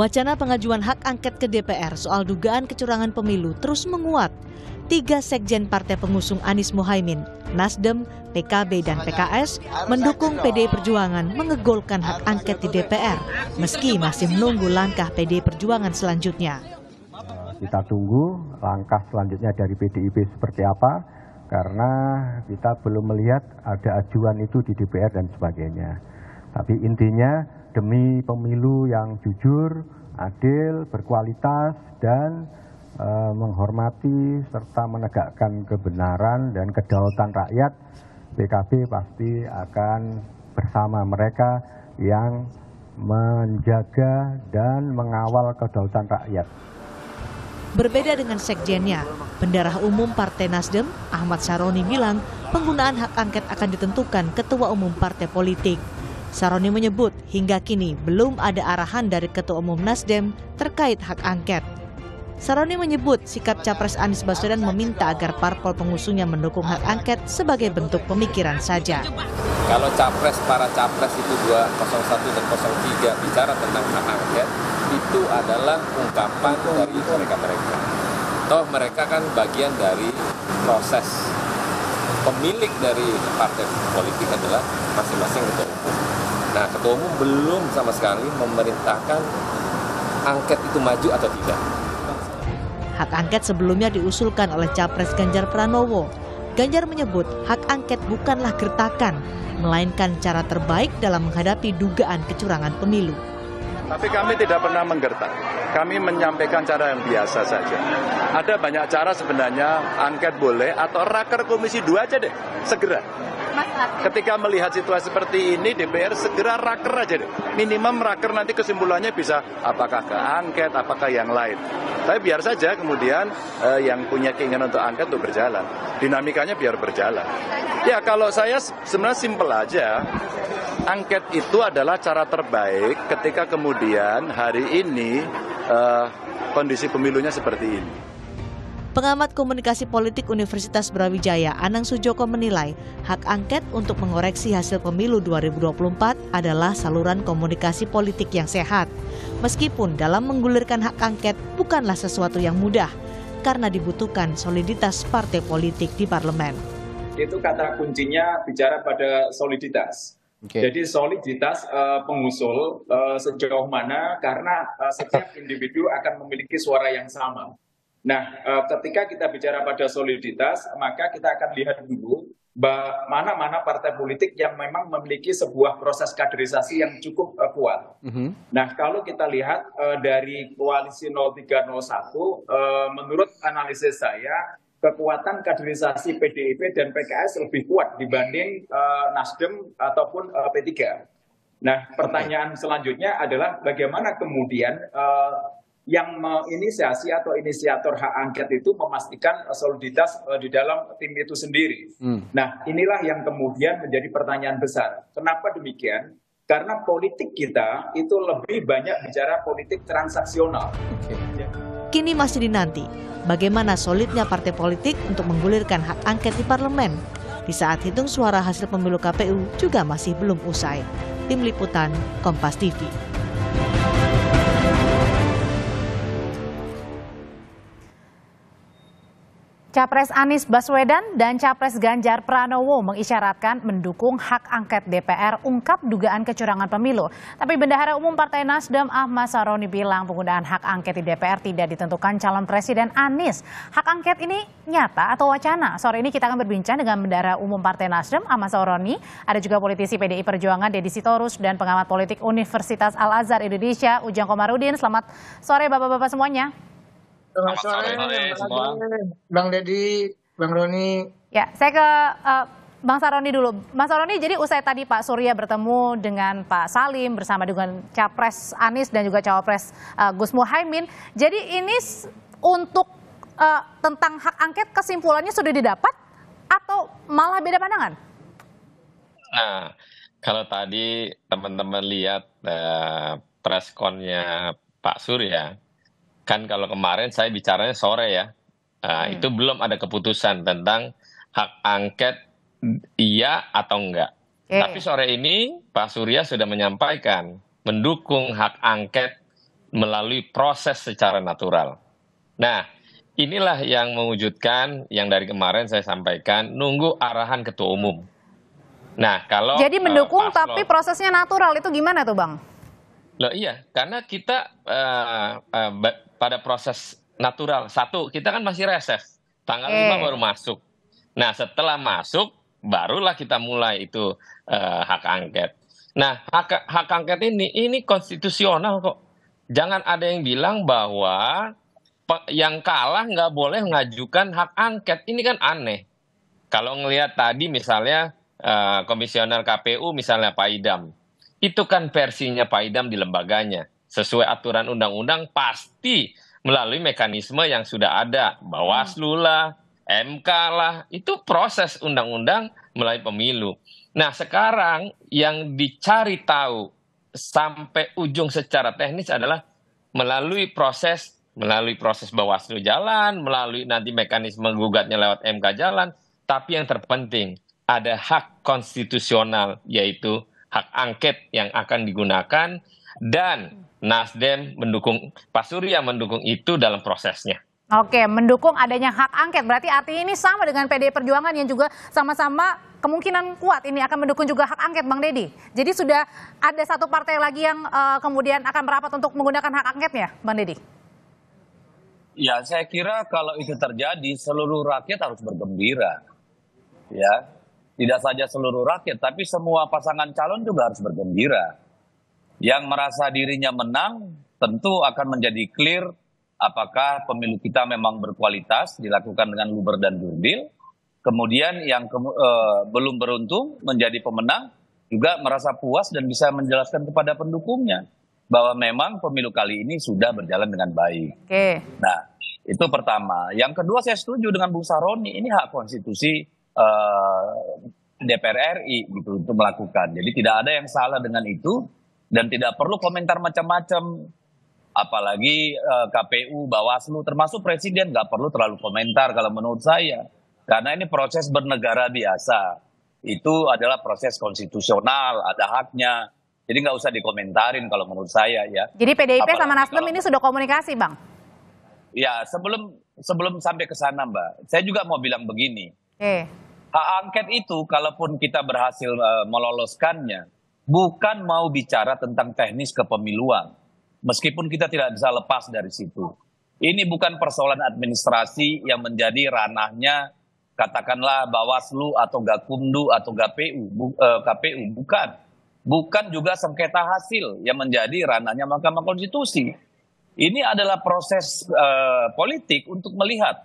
Wacana pengajuan hak angket ke DPR soal dugaan kecurangan pemilu terus menguat. Tiga sekjen partai pengusung Anies Mohaimin, Nasdem, PKB, dan PKS mendukung PD Perjuangan mengegolkan hak angket di DPR, meski masih menunggu langkah PD Perjuangan selanjutnya. Kita tunggu langkah selanjutnya dari PDIP seperti apa, karena kita belum melihat ada ajuan itu di DPR dan sebagainya. Tapi intinya demi pemilu yang jujur, adil, berkualitas, dan e, menghormati serta menegakkan kebenaran dan kedaulatan rakyat, PKB pasti akan bersama mereka yang menjaga dan mengawal kedaulatan rakyat. Berbeda dengan sekjennya, pendarah Umum Partai Nasdem, Ahmad Saroni bilang penggunaan hak angket akan ditentukan Ketua Umum Partai Politik. Saroni menyebut hingga kini belum ada arahan dari Ketua Umum Nasdem terkait hak angket. Saroni menyebut sikap Capres Anies Baswedan meminta agar parpol pengusungnya mendukung hak angket sebagai bentuk pemikiran saja. Kalau Capres, para Capres itu 201 dan 03 bicara tentang hak angket, itu adalah ungkapan dari mereka-mereka. Toh mereka kan bagian dari proses pemilik dari partai politik adalah masing-masing ketua umum. Nah, ketua umum belum sama sekali memerintahkan angket itu maju atau tidak. Hak angket sebelumnya diusulkan oleh Capres Ganjar Pranowo. Ganjar menyebut hak angket bukanlah gertakan, melainkan cara terbaik dalam menghadapi dugaan kecurangan pemilu. Tapi kami tidak pernah menggertak. Kami menyampaikan cara yang biasa saja. Ada banyak cara sebenarnya angket boleh atau raker komisi 2 aja deh, segera. Ketika melihat situasi seperti ini, DPR segera raker aja deh. Minimum raker nanti kesimpulannya bisa apakah ke angket, apakah yang lain. Tapi biar saja kemudian eh, yang punya keinginan untuk angket itu berjalan. Dinamikanya biar berjalan. Ya kalau saya sebenarnya simpel aja. Angket itu adalah cara terbaik ketika kemudian hari ini eh, kondisi pemilunya seperti ini. Pengamat Komunikasi Politik Universitas Brawijaya Anang Sujoko menilai hak angket untuk mengoreksi hasil pemilu 2024 adalah saluran komunikasi politik yang sehat. Meskipun dalam menggulirkan hak angket bukanlah sesuatu yang mudah karena dibutuhkan soliditas partai politik di parlemen. Itu kata kuncinya bicara pada soliditas. Okay. Jadi soliditas uh, pengusul uh, sejauh mana karena uh, setiap individu akan memiliki suara yang sama. Nah, eh, ketika kita bicara pada soliditas, maka kita akan lihat dulu mana-mana partai politik yang memang memiliki sebuah proses kaderisasi yang cukup eh, kuat. Mm -hmm. Nah, kalau kita lihat eh, dari koalisi 0301, menurut analisis saya, kekuatan kaderisasi PDIP dan PKS lebih kuat dibanding Nasdem ataupun P3. Nah, pertanyaan selanjutnya adalah bagaimana kemudian yang menginisiasi atau inisiator hak angket itu memastikan soliditas eh, di dalam tim itu sendiri. Hmm. Nah, inilah yang kemudian menjadi pertanyaan besar. Kenapa demikian? Karena politik kita itu lebih banyak bicara politik transaksional. Ya. Kini masih dinanti bagaimana solidnya partai politik untuk menggulirkan hak angket di parlemen. Di saat hitung suara hasil pemilu KPU juga masih belum usai. Tim Liputan, Kompas TV. Capres Anies Baswedan dan Capres Ganjar Pranowo mengisyaratkan mendukung hak angket DPR ungkap dugaan kecurangan pemilu. Tapi Bendahara Umum Partai Nasdem Ahmad Saroni bilang penggunaan hak angket di DPR tidak ditentukan calon Presiden Anies. Hak angket ini nyata atau wacana? Sore ini kita akan berbincang dengan Bendahara Umum Partai Nasdem Ahmad Saroni. Ada juga politisi PDI Perjuangan Deddy Sitorus dan pengamat politik Universitas Al-Azhar Indonesia Ujang Komarudin. Selamat sore Bapak-Bapak semuanya. Selamat, sore, Bang Deddy, Bang Roni. Ya, saya ke uh, Bang Saroni dulu. Bang Saroni, jadi usai tadi Pak Surya bertemu dengan Pak Salim bersama dengan Capres Anies dan juga Cawapres uh, Gus Muhaimin. Jadi ini untuk uh, tentang hak angket kesimpulannya sudah didapat atau malah beda pandangan? Nah, kalau tadi teman-teman lihat uh, preskonnya Pak Surya, kan kalau kemarin saya bicaranya sore ya nah, hmm. itu belum ada keputusan tentang hak angket iya atau enggak okay. tapi sore ini Pak Surya sudah menyampaikan mendukung hak angket melalui proses secara natural nah inilah yang mewujudkan yang dari kemarin saya sampaikan nunggu arahan ketua umum. Nah, kalau Jadi eh, mendukung uh, Paslon, tapi prosesnya natural itu gimana tuh, Bang? Loh iya, karena kita uh, uh, pada proses natural. Satu, kita kan masih reses. Tanggal lima eh. baru masuk. Nah, setelah masuk barulah kita mulai itu uh, hak angket. Nah, hak hak angket ini ini konstitusional kok. Jangan ada yang bilang bahwa yang kalah nggak boleh mengajukan hak angket. Ini kan aneh. Kalau ngelihat tadi misalnya uh, komisioner KPU misalnya Pak Idam, itu kan versinya Pak Idam di lembaganya. Sesuai aturan undang-undang pasti melalui mekanisme yang sudah ada. Bawaslu hmm. lah, MK lah, itu proses undang-undang melalui pemilu. Nah sekarang yang dicari tahu sampai ujung secara teknis adalah melalui proses melalui proses bawaslu jalan, melalui nanti mekanisme gugatnya lewat MK jalan, tapi yang terpenting ada hak konstitusional yaitu hak angket yang akan digunakan dan Nasdem mendukung Pak Surya mendukung itu dalam prosesnya. Oke, mendukung adanya hak angket. Berarti artinya ini sama dengan PD Perjuangan yang juga sama-sama kemungkinan kuat ini akan mendukung juga hak angket, Bang Deddy. Jadi sudah ada satu partai lagi yang uh, kemudian akan merapat untuk menggunakan hak angketnya, Bang Deddy. Ya, saya kira kalau itu terjadi, seluruh rakyat harus bergembira. Ya, tidak saja seluruh rakyat, tapi semua pasangan calon juga harus bergembira. Yang merasa dirinya menang tentu akan menjadi clear apakah pemilu kita memang berkualitas dilakukan dengan luber dan jurdil. Kemudian yang ke, eh, belum beruntung menjadi pemenang juga merasa puas dan bisa menjelaskan kepada pendukungnya bahwa memang pemilu kali ini sudah berjalan dengan baik. Oke. Nah, itu pertama. Yang kedua saya setuju dengan Bung Saroni, ini hak konstitusi Eh, DPR RI gitu untuk melakukan. Jadi tidak ada yang salah dengan itu dan tidak perlu komentar macam-macam. Apalagi uh, eh, KPU, Bawaslu, termasuk Presiden nggak perlu terlalu komentar kalau menurut saya. Karena ini proses bernegara biasa. Itu adalah proses konstitusional, ada haknya. Jadi nggak usah dikomentarin kalau menurut saya ya. Jadi PDIP Apalagi sama Nasdem kalau... ini sudah komunikasi Bang? Ya sebelum sebelum sampai ke sana Mbak, saya juga mau bilang begini. Eh hak angket itu kalaupun kita berhasil eh, meloloskannya, bukan mau bicara tentang teknis kepemiluan. Meskipun kita tidak bisa lepas dari situ. Ini bukan persoalan administrasi yang menjadi ranahnya katakanlah Bawaslu atau Gakumdu atau KPU, bu, uh, eh, KPU bukan. Bukan juga sengketa hasil yang menjadi ranahnya Mahkamah Konstitusi. Ini adalah proses uh, politik untuk melihat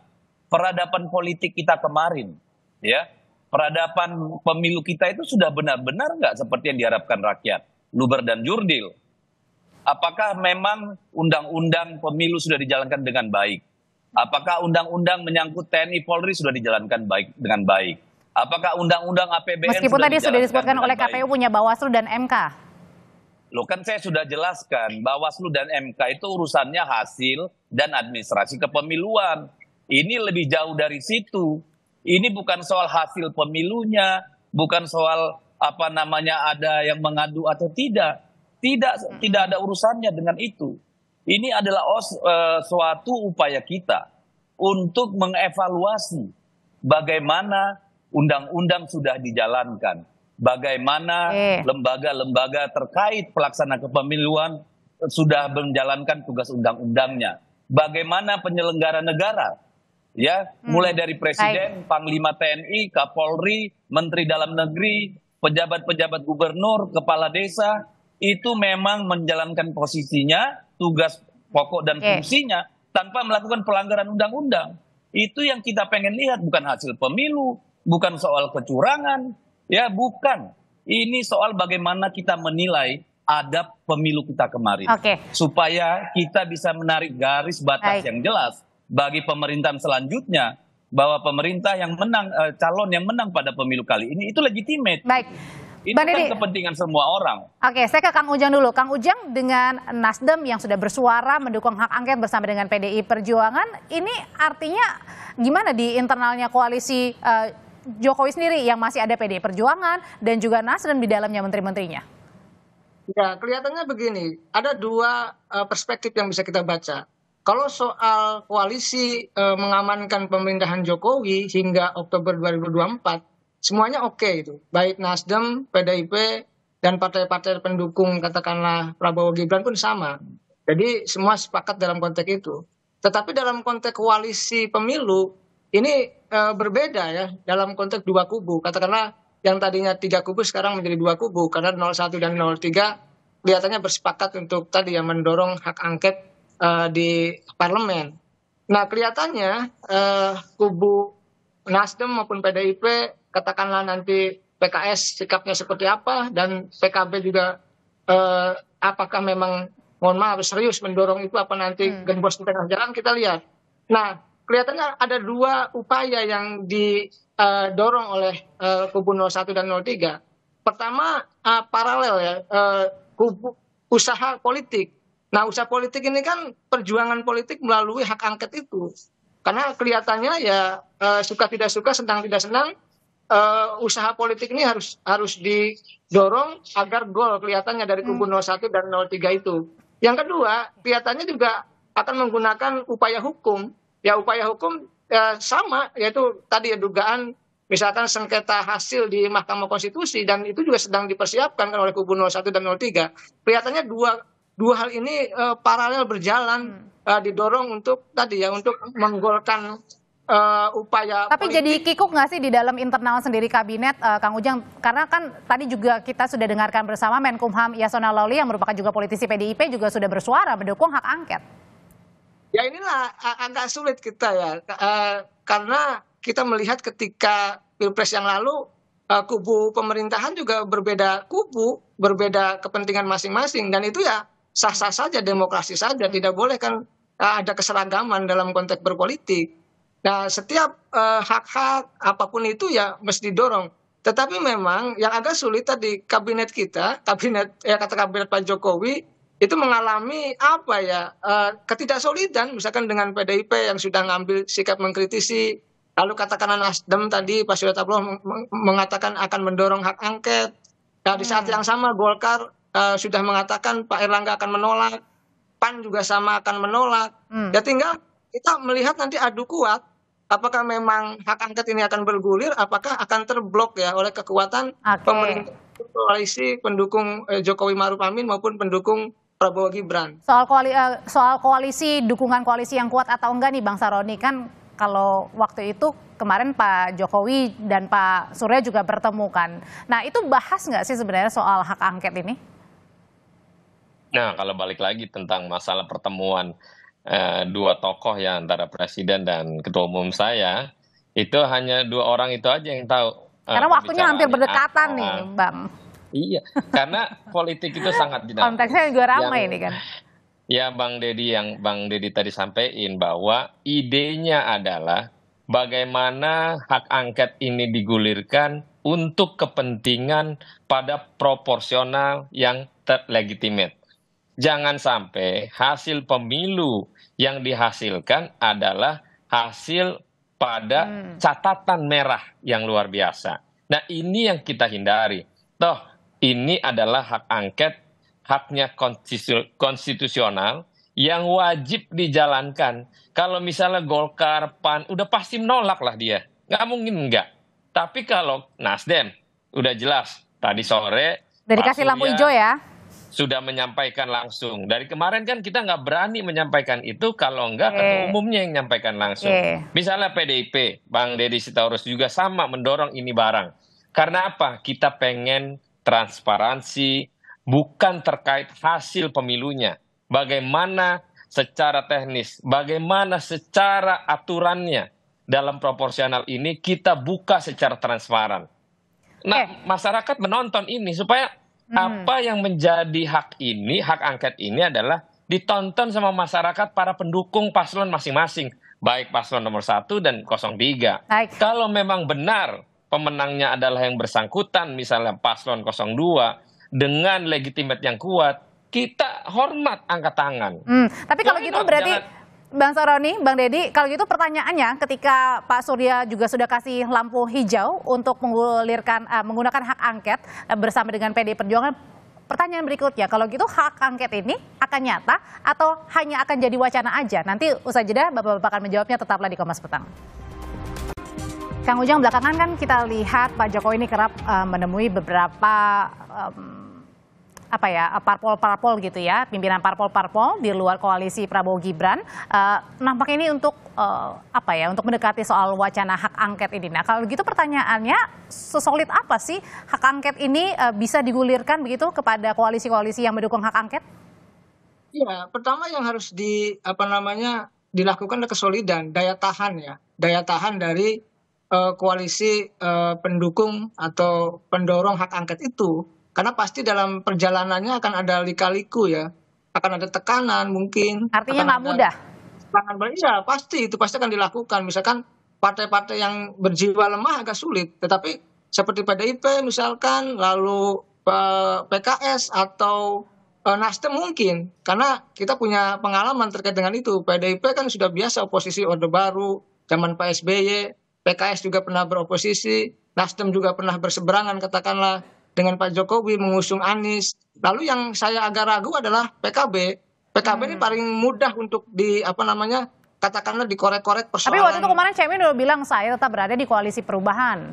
peradaban politik kita kemarin, ya peradaban pemilu kita itu sudah benar-benar nggak seperti yang diharapkan rakyat? Luber dan Jurdil. Apakah memang undang-undang pemilu sudah dijalankan dengan baik? Apakah undang-undang menyangkut TNI Polri sudah dijalankan baik dengan baik? Apakah undang-undang APBN Meskipun sudah tadi sudah disebutkan oleh KPU baik? punya Bawaslu dan MK. Lo kan saya sudah jelaskan, Bawaslu dan MK itu urusannya hasil dan administrasi kepemiluan. Ini lebih jauh dari situ. Ini bukan soal hasil pemilunya, bukan soal apa namanya ada yang mengadu atau tidak. Tidak tidak ada urusannya dengan itu. Ini adalah os, e, suatu upaya kita untuk mengevaluasi bagaimana undang-undang sudah dijalankan, bagaimana lembaga-lembaga terkait pelaksana kepemiluan sudah menjalankan tugas undang-undangnya, bagaimana penyelenggara negara ya hmm. mulai dari presiden panglima tni kapolri menteri dalam negeri pejabat pejabat gubernur kepala desa itu memang menjalankan posisinya tugas pokok dan fungsinya tanpa melakukan pelanggaran undang-undang itu yang kita pengen lihat bukan hasil pemilu bukan soal kecurangan ya bukan ini soal bagaimana kita menilai adab pemilu kita kemarin. Okay. Supaya kita bisa menarik garis batas Baik. yang jelas bagi pemerintahan selanjutnya bahwa pemerintah yang menang e, calon yang menang pada pemilu kali ini itu legitimate. Baik. Itu kan kepentingan semua orang. Oke, saya ke Kang Ujang dulu. Kang Ujang dengan Nasdem yang sudah bersuara mendukung hak angket bersama dengan PDI Perjuangan, ini artinya gimana di internalnya koalisi e, Jokowi sendiri yang masih ada PDI Perjuangan dan juga Nasdem di dalamnya menteri-menterinya? Ya, kelihatannya begini, ada dua eh, perspektif yang bisa kita baca kalau soal koalisi e, mengamankan pemerintahan Jokowi hingga Oktober 2024, semuanya oke okay itu. Baik Nasdem, PDIP, dan partai-partai pendukung katakanlah Prabowo Gibran pun sama. Jadi semua sepakat dalam konteks itu. Tetapi dalam konteks koalisi pemilu ini e, berbeda ya dalam konteks dua kubu. Katakanlah yang tadinya tiga kubu sekarang menjadi dua kubu karena 01 dan 03 kelihatannya bersepakat untuk tadi yang mendorong hak angket uh, di parlemen. Nah kelihatannya uh, kubu Nasdem maupun PDIP katakanlah nanti PKS sikapnya seperti apa dan PKB juga uh, apakah memang mohon maaf serius mendorong itu apa nanti hmm. gembos di tengah jalan kita lihat. Nah kelihatannya ada dua upaya yang didorong oleh uh, kubu 01 dan 03. Pertama uh, paralel ya uh, kubu usaha politik Nah usaha politik ini kan perjuangan politik melalui hak angket itu. Karena kelihatannya ya e, suka tidak suka, senang tidak senang, e, usaha politik ini harus harus didorong agar gol kelihatannya dari kubu 01 hmm. dan 03 itu. Yang kedua, kelihatannya juga akan menggunakan upaya hukum. Ya upaya hukum e, sama yaitu tadi ya, dugaan misalkan sengketa hasil di Mahkamah Konstitusi dan itu juga sedang dipersiapkan oleh kubu 01 dan 03. Kelihatannya dua dua hal ini uh, paralel berjalan hmm. uh, didorong untuk tadi ya untuk menggolkan uh, upaya. Tapi politik. jadi kikuk nggak sih di dalam internal sendiri kabinet, uh, Kang Ujang? Karena kan tadi juga kita sudah dengarkan bersama Menkumham Yasona Lawli yang merupakan juga politisi PDIP juga sudah bersuara mendukung hak angket. Ya inilah agak sulit kita ya, uh, karena kita melihat ketika pilpres yang lalu uh, kubu pemerintahan juga berbeda kubu, berbeda kepentingan masing-masing dan itu ya sah-sah saja demokrasi saja tidak boleh kan eh, ada keseragaman dalam konteks berpolitik nah setiap eh, hak-hak eh, apapun itu ya mesti didorong tetapi memang yang agak sulit tadi kabinet kita kabinet ya kata kabinet Pak Jokowi itu mengalami apa ya eh, ketidaksolidan misalkan dengan PDIP yang sudah ngambil sikap mengkritisi lalu katakanlah Nasdem tadi Pak Surya mengatakan akan mendorong hak angket Nah, di saat hmm. yang sama Golkar Eh, sudah mengatakan Pak Erlangga akan menolak, PAN juga sama akan menolak. Hmm. Ya tinggal kita melihat nanti adu kuat apakah memang hak angket ini akan bergulir apakah akan terblok ya oleh kekuatan okay. pemerintah koalisi pendukung eh, Jokowi Maruf Amin maupun pendukung Prabowo Gibran. Soal koalisi, eh, soal koalisi dukungan koalisi yang kuat atau enggak nih Bang Saroni kan kalau waktu itu kemarin Pak Jokowi dan Pak Surya juga bertemu kan. Nah, itu bahas nggak sih sebenarnya soal hak angket ini? Nah, kalau balik lagi tentang masalah pertemuan eh, dua tokoh ya antara presiden dan ketua umum saya, itu hanya dua orang itu aja yang tahu. Eh, karena waktunya hampir berdekatan ah, nih, ah. Bang. Iya, karena politik itu sangat dinamis. Konteksnya juga ramai yang, ini kan. Ya, Bang Dedi yang Bang Dedi tadi sampaikan bahwa idenya adalah bagaimana hak angket ini digulirkan untuk kepentingan pada proporsional yang terlegitimate jangan sampai hasil pemilu yang dihasilkan adalah hasil pada hmm. catatan merah yang luar biasa. Nah, ini yang kita hindari. Toh, ini adalah hak angket, haknya konstitusional yang wajib dijalankan. Kalau misalnya Golkar, PAN, udah pasti menolak lah dia. Nggak mungkin enggak. Tapi kalau Nasdem, udah jelas. Tadi sore. Dari kasih lampu hijau ya? sudah menyampaikan langsung. Dari kemarin kan kita nggak berani menyampaikan itu kalau nggak yeah. ketua umumnya yang menyampaikan langsung. Yeah. Misalnya PDIP, Bang Deddy Sitorus juga sama mendorong ini barang. Karena apa? Kita pengen transparansi bukan terkait hasil pemilunya. Bagaimana secara teknis, bagaimana secara aturannya dalam proporsional ini kita buka secara transparan. Nah, eh. masyarakat menonton ini supaya Hmm. apa yang menjadi hak ini hak angket ini adalah ditonton sama masyarakat para pendukung paslon masing-masing baik paslon nomor satu dan 03 Baik. kalau memang benar pemenangnya adalah yang bersangkutan misalnya paslon 02 dengan legitimate yang kuat kita hormat angkat tangan. Hmm, tapi kalau gitu berarti Bang Saroni, Bang Dedi, kalau gitu pertanyaannya ketika Pak Surya juga sudah kasih lampu hijau untuk menggulirkan uh, menggunakan hak angket uh, bersama dengan PD Perjuangan, pertanyaan berikutnya, kalau gitu hak angket ini akan nyata atau hanya akan jadi wacana aja? Nanti usai jeda Bapak-bapak akan menjawabnya tetaplah di Komas Petang. Kang Ujang belakangan kan kita lihat Pak Jokowi ini kerap uh, menemui beberapa um, apa ya eh, parpol-parpol gitu ya pimpinan parpol-parpol di luar koalisi Prabowo Gibran uh, nampaknya ini untuk uh, apa ya untuk mendekati soal wacana hak angket ini nah kalau gitu pertanyaannya sesolid apa sih hak angket ini uh, bisa digulirkan begitu kepada koalisi-koalisi yang mendukung hak angket Iya pertama yang harus di apa namanya dilakukan kesolidan daya tahan ya daya tahan dari uh, koalisi uh, pendukung atau pendorong hak angket itu karena pasti dalam perjalanannya akan ada lika-liku ya, akan ada tekanan mungkin. Artinya nggak mudah. Tekanan ya, pasti itu pasti akan dilakukan. Misalkan partai-partai yang berjiwa lemah agak sulit, tetapi seperti PDIP misalkan, lalu eh, PKS atau eh, Nasdem mungkin karena kita punya pengalaman terkait dengan itu. PDIP kan sudah biasa oposisi Orde Baru, zaman Pak SBY, PKS juga pernah beroposisi, Nasdem juga pernah berseberangan katakanlah dengan Pak Jokowi mengusung Anies. Lalu yang saya agak ragu adalah PKB. PKB hmm. ini paling mudah untuk di apa namanya katakanlah dikorek-korek persoalan. Tapi waktu itu kemarin Cemil udah bilang saya tetap berada di koalisi perubahan.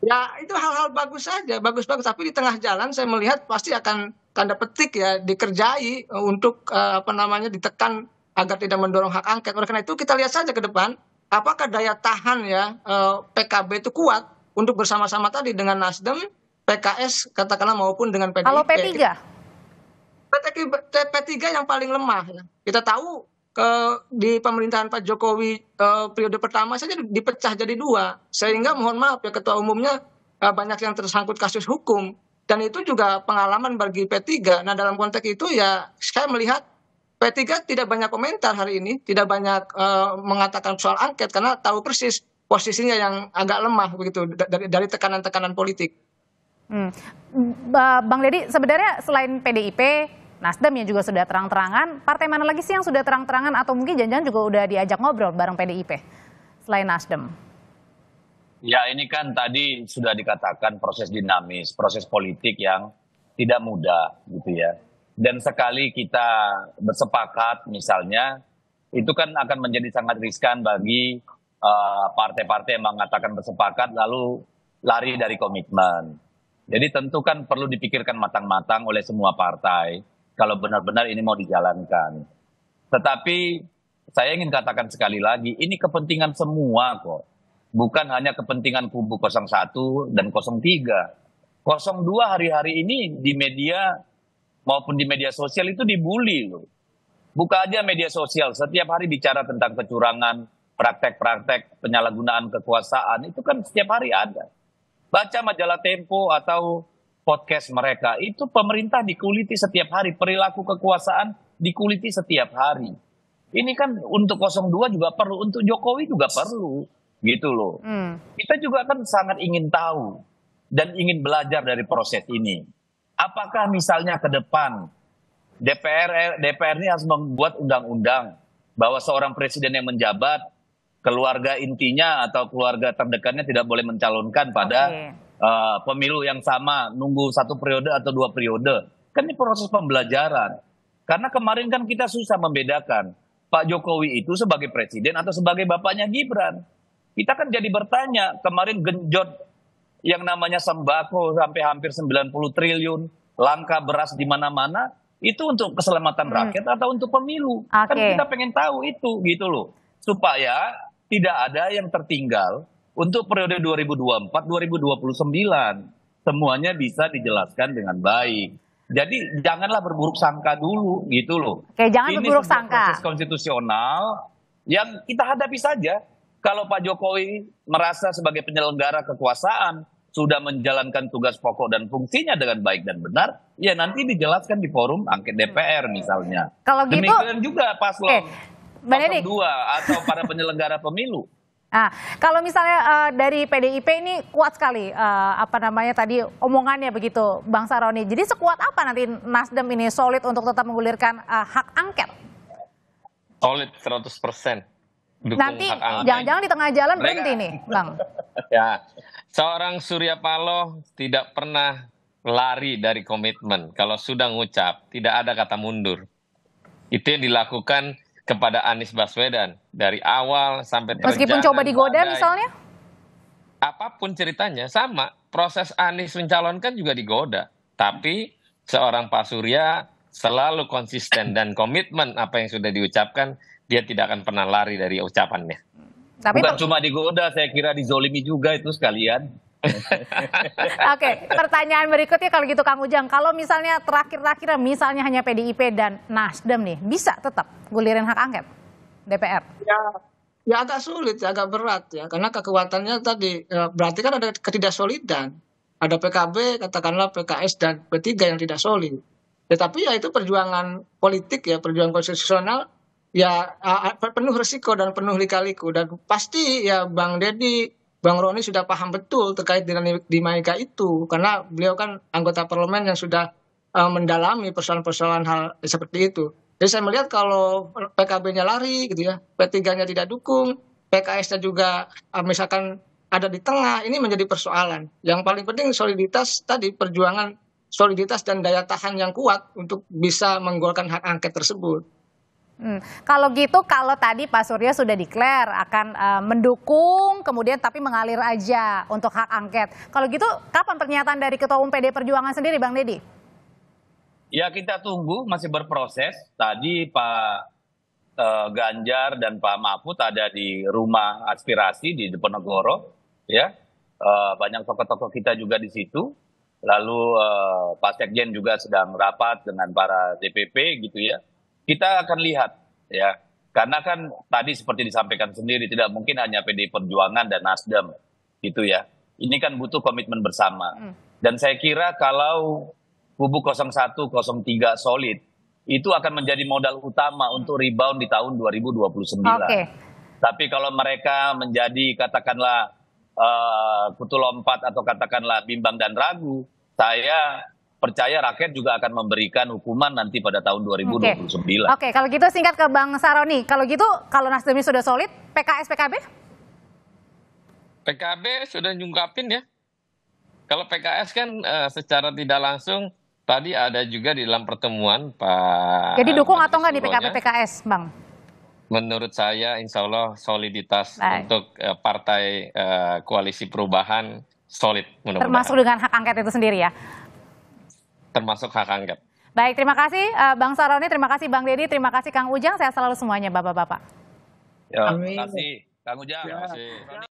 Ya itu hal-hal bagus saja, bagus-bagus. Tapi di tengah jalan saya melihat pasti akan tanda petik ya dikerjai eh, untuk uh, apa namanya ditekan agar tidak mendorong hak angket. Oleh karena itu kita lihat saja ke depan apakah daya tahan ya uh, eh, PKB itu kuat untuk bersama-sama tadi dengan Nasdem PKS katakanlah maupun dengan PDIP. Kalau P3? P3 yang paling lemah. Kita tahu ke di pemerintahan Pak Jokowi e, periode pertama saja dipecah jadi dua. Sehingga mohon maaf ya ketua umumnya e, banyak yang tersangkut kasus hukum dan itu juga pengalaman bagi P3. Nah, dalam konteks itu ya saya melihat P3 tidak banyak komentar hari ini, tidak banyak uh, mengatakan soal angket karena tahu persis posisinya yang agak lemah begitu dari tekanan-tekanan politik. Hmm. Bang Deddy, sebenarnya selain PDIP, Nasdem yang juga sudah terang-terangan, partai mana lagi sih yang sudah terang-terangan atau mungkin janjian juga udah diajak ngobrol bareng PDIP selain Nasdem? Ya ini kan tadi sudah dikatakan proses dinamis, proses politik yang tidak mudah gitu ya. Dan sekali kita bersepakat misalnya, itu kan akan menjadi sangat riskan bagi eh, partai-partai uh, partai -partai yang mengatakan bersepakat lalu lari dari komitmen. Jadi tentu kan perlu dipikirkan matang-matang oleh semua partai kalau benar-benar ini mau dijalankan. Tetapi saya ingin katakan sekali lagi, ini kepentingan semua kok. Bukan hanya kepentingan kubu 01 dan 03. 02 hari-hari ini di media maupun di media sosial itu dibully loh. Buka aja media sosial, setiap hari bicara tentang kecurangan, praktek-praktek penyalahgunaan kekuasaan, itu kan setiap hari ada. Baca majalah Tempo atau podcast mereka. Itu pemerintah dikuliti setiap hari, perilaku kekuasaan dikuliti setiap hari. Ini kan untuk 02 juga perlu, untuk Jokowi juga perlu, gitu loh. Hmm. Kita juga kan sangat ingin tahu dan ingin belajar dari proses ini. Apakah misalnya ke depan DPR eh, DPR ini harus membuat undang-undang bahwa seorang presiden yang menjabat keluarga intinya atau keluarga terdekatnya tidak boleh mencalonkan pada okay. uh, eh, pemilu yang sama, nunggu satu periode atau dua periode. Kan ini proses pembelajaran. Karena kemarin kan kita susah membedakan Pak Jokowi itu sebagai presiden atau sebagai bapaknya Gibran. Kita kan jadi bertanya, kemarin genjot yang namanya sembako sampai hampir 90 triliun, langka beras di mana-mana, itu untuk keselamatan hmm. rakyat atau untuk pemilu. Okay. Kan kita pengen tahu itu gitu loh. Supaya tidak ada yang tertinggal untuk periode 2024-2029. Semuanya bisa dijelaskan dengan baik. Jadi janganlah berburuk sangka dulu gitu loh. Oke, jangan Ini berburuk sangka. Proses konstitusional yang kita hadapi saja. Kalau Pak Jokowi merasa sebagai penyelenggara kekuasaan sudah menjalankan tugas pokok dan fungsinya dengan baik dan benar, ya nanti dijelaskan di forum angket DPR misalnya. Kalau gitu, Demikian juga paslon. Eh, Benedik. dua atau para penyelenggara pemilu. Nah, kalau misalnya uh, dari PDIP ini kuat sekali uh, apa namanya tadi omongannya begitu, Bang Saroni. Jadi sekuat apa nanti Nasdem ini solid untuk tetap menggulirkan uh, hak angket? Solid 100 persen. Nanti jangan-jangan di tengah jalan Mereka. berhenti nih, Bang. ya, seorang Surya Paloh tidak pernah lari dari komitmen. Kalau sudah ngucap, tidak ada kata mundur. Itu yang dilakukan kepada Anies Baswedan dari awal sampai terjadi. meskipun coba digoda badai, misalnya apapun ceritanya sama proses Anies mencalonkan juga digoda tapi seorang Pak Surya selalu konsisten dan komitmen apa yang sudah diucapkan dia tidak akan pernah lari dari ucapannya tapi bukan cuma digoda saya kira dizolimi juga itu sekalian Oke, pertanyaan berikutnya kalau gitu Kang Ujang, kalau misalnya terakhir-terakhir misalnya hanya PDIP dan Nasdem nih, bisa tetap gulirin hak angket DPR? Ya, ya agak sulit, agak berat ya, karena kekuatannya tadi ya, berarti kan ada ketidaksolidan, ada PKB, katakanlah PKS dan P3 yang tidak solid. Tetapi ya itu perjuangan politik ya, perjuangan konstitusional ya penuh resiko dan penuh likaliku dan pasti ya Bang Deddy Bang Roni sudah paham betul terkait dengan dinamika itu karena beliau kan anggota parlemen yang sudah uh, mendalami persoalan-persoalan hal seperti itu. Jadi saya melihat kalau PKB-nya lari gitu ya, P3-nya tidak dukung, PKS-nya juga uh, misalkan ada di tengah, ini menjadi persoalan. Yang paling penting soliditas tadi perjuangan soliditas dan daya tahan yang kuat untuk bisa menggolkan hak angket tersebut. Hmm. Kalau gitu, kalau tadi Pak Surya sudah declare akan uh, mendukung, kemudian tapi mengalir aja untuk hak angket. Kalau gitu, kapan pernyataan dari Ketua Umum PD Perjuangan sendiri, Bang Deddy? Ya kita tunggu, masih berproses. Tadi Pak uh, Ganjar dan Pak Mahfud ada di rumah aspirasi di Deponegoro, ya. Uh, banyak tokoh-tokoh kita juga di situ. Lalu uh, Pak Sekjen juga sedang rapat dengan para DPP gitu ya kita akan lihat ya karena kan tadi seperti disampaikan sendiri tidak mungkin hanya PD Perjuangan dan Nasdem gitu ya ini kan butuh komitmen bersama hmm. dan saya kira kalau kubu 01 03 solid itu akan menjadi modal utama hmm. untuk rebound di tahun 2029 okay. tapi kalau mereka menjadi katakanlah uh, kutu lompat atau katakanlah bimbang dan ragu saya percaya rakyat juga akan memberikan hukuman nanti pada tahun 2029. Oke, okay. okay, kalau gitu singkat ke Bang Saroni. Kalau gitu kalau nasdem sudah solid, PKS PKB? PKB sudah nyungkapin ya. Kalau PKS kan uh, secara tidak langsung tadi ada juga di dalam pertemuan Pak. Jadi dukung atau enggak di PKB PKS, Bang? Menurut saya insya Allah soliditas Baik. untuk uh, partai uh, koalisi perubahan solid. Mudah Termasuk dengan hak angket itu sendiri ya termasuk hak angket. Baik, terima kasih uh, Bang Saroni, terima kasih Bang Deddy, terima kasih Kang Ujang, saya selalu semuanya Bapak-Bapak. Ya, terima kasih Kang Ujang. Ya. Terima kasih.